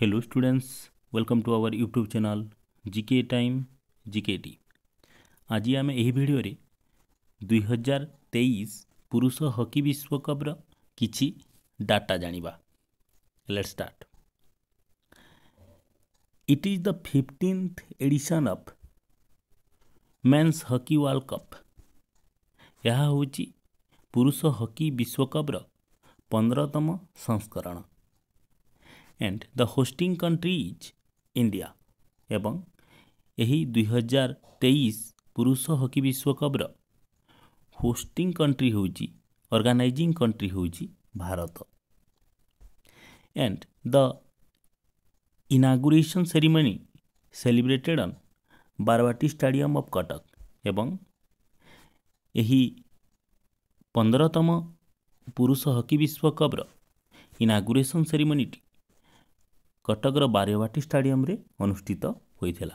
hello students welcome to our YouTube channel G K time G K टी आज आम यही भिडियो दुई हजार तेईस पुरुष हकी विश्वकप्र कि डाटा जानवा let start it is the fifteenth edition of men's hockey world cup यह हूँ पुरुष हकी विश्वकप्र पंद्रहतम संस्करण and the hosting country is India এবং ଏହି ଦୁଇହଜାର ତେଇଶ ପୁରୁଷ ହକି ବିଶ୍ୱକପ୍ର ହୋଷ୍ଟିଂ କଣ୍ଟ୍ରି ହେଉଛି ଅର୍ଗାନାଇଜିଂ କଣ୍ଟ୍ରି ହେଉଛି Bharat and the inauguration ceremony celebrated on Barabati stadium of Cuttack ଏବଂ ଏହି ପନ୍ଦରତମ ପୁରୁଷ ହକି ବିଶ୍ୱକପ୍ର ଇନାଗୁରେସନ୍ ସେରିମନିଟି କଟକର ବାରିବାଟି ଷ୍ଟାଡ଼ିୟମ୍ରେ ଅନୁଷ୍ଠିତ ହୋଇଥିଲା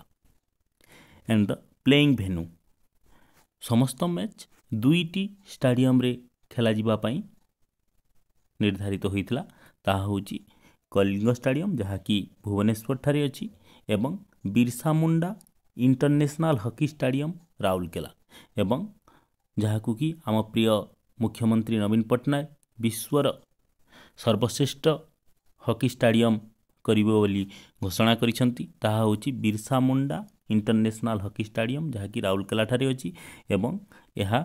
ଏଣ୍ଡ ଦ ପ୍ଲେଇଂ ଭେନ୍ୟୁ ସମସ୍ତ ମ୍ୟାଚ୍ ଦୁଇଟି ଷ୍ଟାଡ଼ିୟମ୍ରେ ଖେଳାଯିବା ପାଇଁ ନିର୍ଦ୍ଧାରିତ ହୋଇଥିଲା ତାହା ହେଉଛି କଲିଙ୍ଗ ଷ୍ଟାଡ଼ିୟମ୍ ଯାହାକି ଭୁବନେଶ୍ୱର ଠାରେ ଅଛି ଏବଂ Birsa Munda international hockey stadium Rourkela ଏବଂ ଯାହାକୁ କି ଆମ ପ୍ରିୟ ମୁଖ୍ୟମନ୍ତ୍ରୀ ନବୀନ ପଟ୍ଟନାୟକ ବିଶ୍ୱର ସର୍ବଶ୍ରେଷ୍ଠ ହକି ଷ୍ଟାଡ଼ିୟମ୍ କରିବ ବୋଲି ଘୋଷଣା କରିଛନ୍ତି ତାହା ହେଉଛି Birsa Munda international hockey stadium ଯାହାକି ରାଉରକେଲାଠାରେ ଅଛି ଏବଂ ଏହା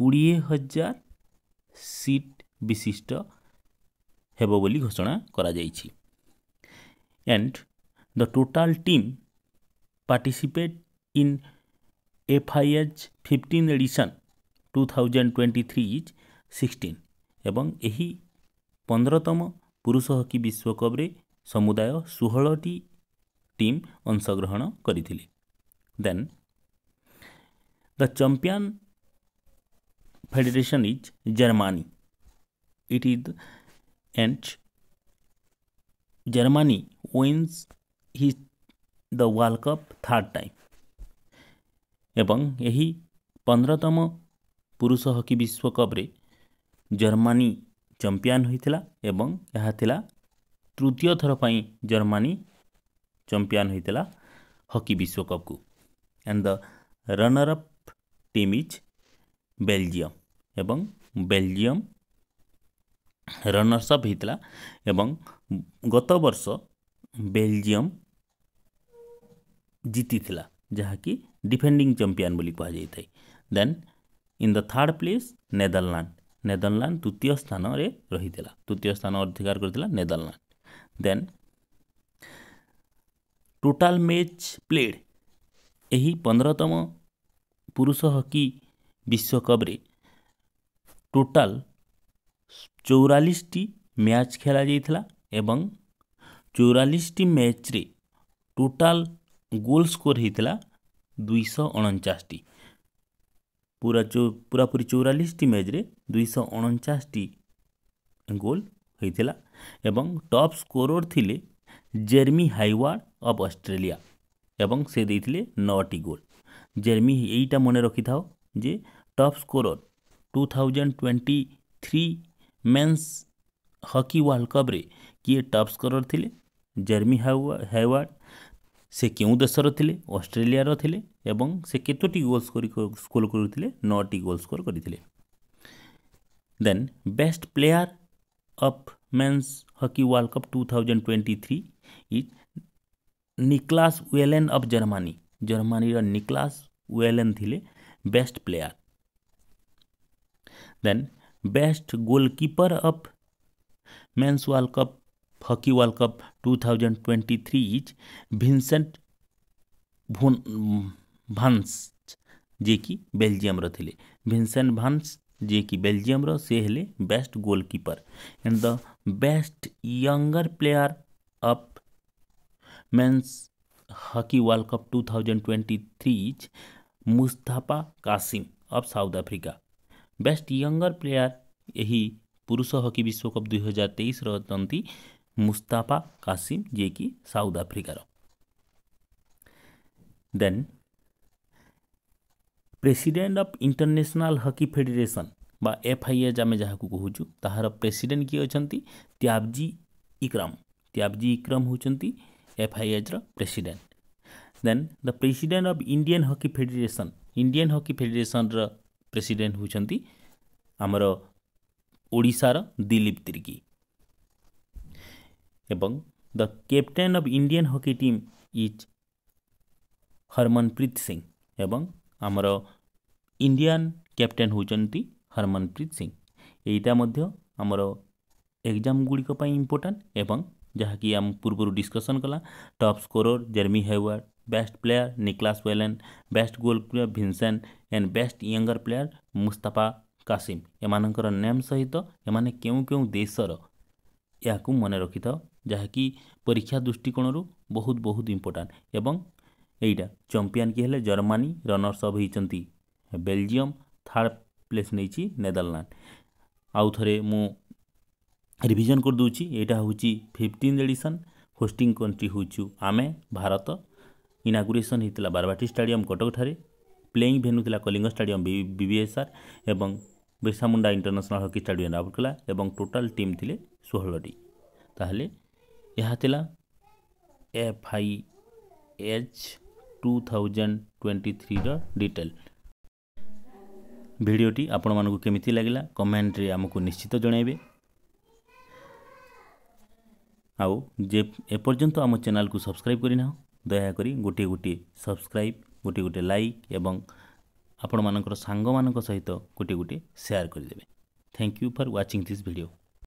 କୋଡ଼ିଏ ହଜାର ସିଟ୍ ବିଶିଷ୍ଟ ହେବ ବୋଲି ଘୋଷଣା କରାଯାଇଛି and the total team participate in FIH fifteen edition two thousand twenty three is sixteen ଏବଂ ଏହି ପନ୍ଦରତମ ପୁରୁଷ ହକି ବିଶ୍ୱକପ୍ରେ ସମୁଦାୟ ଷୋହଳଟି ଟିମ୍ ଅଂଶଗ୍ରହଣ କରିଥିଲେ then the champion federation is Germany it is and Germany wins he the world cup third time ଏବଂ ଏହି ପନ୍ଦରତମ ପୁରୁଷ ହକି ବିଶ୍ୱକପ୍ରେ ଜର୍ମାନୀ ଚମ୍ପିଆନ୍ ହୋଇଥିଲା ଏବଂ ଏହା ଥିଲା तृतीय थर पर जर्मानी चंपियान होता हकी विश्वकप को and the runner up team is Belgium एवं बेल्जियम रनर्स अपला एवं गत वर्ष बेल्जियम जीति जहाँकि डिफेडिंग चंपिन कहुई थे then in the third place Netherland Netherland तृतीय स्थान रही तृतीय स्थान अधिकार करेदरलैंड ଦେନ୍ ଟୋଟାଲ୍ ମ୍ୟାଚ୍ ପ୍ଲେଡ୍ ଏହି ପନ୍ଦରତମ ପୁରୁଷ ହକି ବିଶ୍ୱକପ୍ରେ ଟୋଟାଲ୍ ଚଉରାଳିଶଟି ମ୍ୟାଚ୍ ଖେଳାଯାଇଥିଲା ଏବଂ ଚଉରାଳିଶଟି ମ୍ୟାଚ୍ରେ ଟୋଟାଲ୍ ଗୋଲ୍ ସ୍କୋର୍ ହୋଇଥିଲା ଦୁଇଶହ ଅଣଚାଶଟି ପୁରା ପୁରାପୁରି ଚଉରାଳିଶଟି ମ୍ୟାଚ୍ରେ ଦୁଇଶହ ଅଣଚାଶଟି ଗୋଲ୍ ହୋଇଥିଲା ଏବଂ ଟପ୍ ସ୍କୋରର୍ ଥିଲେ ଜେର୍ମି ହାଇୱାର୍ଡ ଅଫ୍ ଅଷ୍ଟ୍ରେଲିଆ ଏବଂ ସେ ଦେଇଥିଲେ ନଅଟି ଗୋଲ୍ ଜେର୍ମି ଏଇଟା ମନେ ରଖିଥାଅ ଯେ top scorer two thousand twenty three men's hockey world କପ୍ରେ କିଏ ଟପ୍ ସ୍କୋରର୍ ଥିଲେ ଜେର୍ମି ହାଇୱାର୍ଡ ସେ କେଉଁ ଦେଶର ଥିଲେ ଅଷ୍ଟ୍ରେଲିଆର ଥିଲେ ଏବଂ ସେ କେତୋଟି ଗୋଲ୍ ସ୍କୋର ସ୍କୋର କରୁଥିଲେ ନଅଟି ଗୋଲ୍ ସ୍କୋର କରିଥିଲେ then best player of men's hockey world cup 2023 is Niklas Wellen of Germany Germany Niklas Wellen थिले best player then best goalkeeper of men's world cup hockey world cup 2023 is Vincent Vanasch जे कि Belgium रे भिनसेंट भांस जे कि Belgium से हेले best goalkeeper and the best younger player of men's hockey world cup 2023 Mustaphaa Cassiem of South Africa best younger player यही पुरुष hockey विश्वकप दुई हजार तेईस रही मुस्ताफा कासिम जे कि साउथ आफ्रिकार then president of international hockey federation ବା ଏଫ୍ଆଇଏଚ୍ ଆମେ ଯାହାକୁ କହୁଛୁ ତାହାର ପ୍ରେସିଡେଣ୍ଟ କିଏ ଅଛନ୍ତି ତ୍ୟାବଜି ଇକ୍ରମ୍ ତ୍ୟାବଜି ଇକ୍ରମ୍ ହେଉଛନ୍ତି ଏଫ୍ଆଇଏଚ୍ର president then the president of Indian hockey federation Indian hockey ଫେଡେରେସନ୍ର ପ୍ରେସିଡେଣ୍ଟ ହେଉଛନ୍ତି ଆମର ଓଡ଼ିଶାର ଦିଲୀପ ତିର୍କୀ ଏବଂ the captain of Indian hockey team is Harmanpreet Singh ଏବଂ ଆମର ଇଣ୍ଡିଆନ୍ କ୍ୟାପ୍ଟେନ୍ ହେଉଛନ୍ତି ହରମନପ୍ରୀତ ସିଂ ଏଇଟା ମଧ୍ୟ ଆମର ଏକ୍ଜାମ୍ ଗୁଡ଼ିକ ପାଇଁ ଇମ୍ପୋର୍ଟାଣ୍ଟ ଏବଂ ଯାହାକି ଆମ ପୂର୍ବରୁ ଡିସ୍କସନ୍ କଲା top scorer Jeremy Hayward best player Niklas Wellen best goalkeeper Vincent and best younger player Mustaphaa Cassiem ଏମାନଙ୍କର ନେମ୍ ସହିତ ଏମାନେ କେଉଁ କେଉଁ ଦେଶର ଏହାକୁ ମନେ ରଖିଥାଉ ଯାହାକି ପରୀକ୍ଷା ଦୃଷ୍ଟିକୋଣରୁ ବହୁତ ବହୁତ ଇମ୍ପୋର୍ଟାଣ୍ଟ ଏବଂ ଏଇଟା ଚମ୍ପିଆନ୍ କିଏ ହେଲେ ଜର୍ମାନୀ ରନର୍ସ ଅପ୍ ହୋଇଛନ୍ତି ବେଲଜିୟମ୍ ଥାର୍ଡ଼ ପ୍ଲେସ୍ ନେଇଛି ନେଦରଲ୍ୟାଣ୍ଡ ଆଉ ଥରେ ମୁଁ ରିଭିଜନ୍ କରିଦେଉଛି ଏଇଟା ହେଉଛି ଫିଫ୍ଟିନ୍ ଏଡ଼ିସନ୍ ହୋଷ୍ଟିଂ କଣ୍ଟ୍ରି ହେଉଛୁ ଆମେ ଭାରତ ଇନାଗୁରେସନ୍ ହୋଇଥିଲା ବାରବାଟୀ ଷ୍ଟାଡ଼ିୟମ୍ କଟକଠାରେ ପ୍ଲେଇଂ ଭେନ୍ୟୁ ଥିଲା Kalinga stadium B B S R ଏବଂ Birsa Munda international hockey stadium Rourkela ଏବଂ ଟୋଟାଲ୍ ଟିମ୍ ଥିଲେ ଷୋହଳଟି ତାହେଲେ ଏହା ଥିଲା F I H two thousand twenty ଥ୍ରୀର ଡିଟେଲ୍ ଭିଡ଼ିଓଟି ଆପଣମାନଙ୍କୁ କେମିତି ଲାଗିଲା କମେଣ୍ଟରେ ଆମକୁ ନିଶ୍ଚିତ ଜଣାଇବେ ଆଉ ଯେ ଏପର୍ଯ୍ୟନ୍ତ ଆମ ଚ୍ୟାନେଲକୁ ସବସ୍କ୍ରାଇବ୍ କରିନାହୁଁ ଦୟାକରି ଗୋଟିଏ ଗୋଟିଏ ସବସ୍କ୍ରାଇବ୍ ଗୋଟିଏ ଗୋଟିଏ ଲାଇକ୍ ଏବଂ ଆପଣମାନଙ୍କର ସାଙ୍ଗମାନଙ୍କ ସହିତ ଗୋଟିଏ ଗୋଟିଏ ସେୟାର କରିଦେବେ thank you for watching this video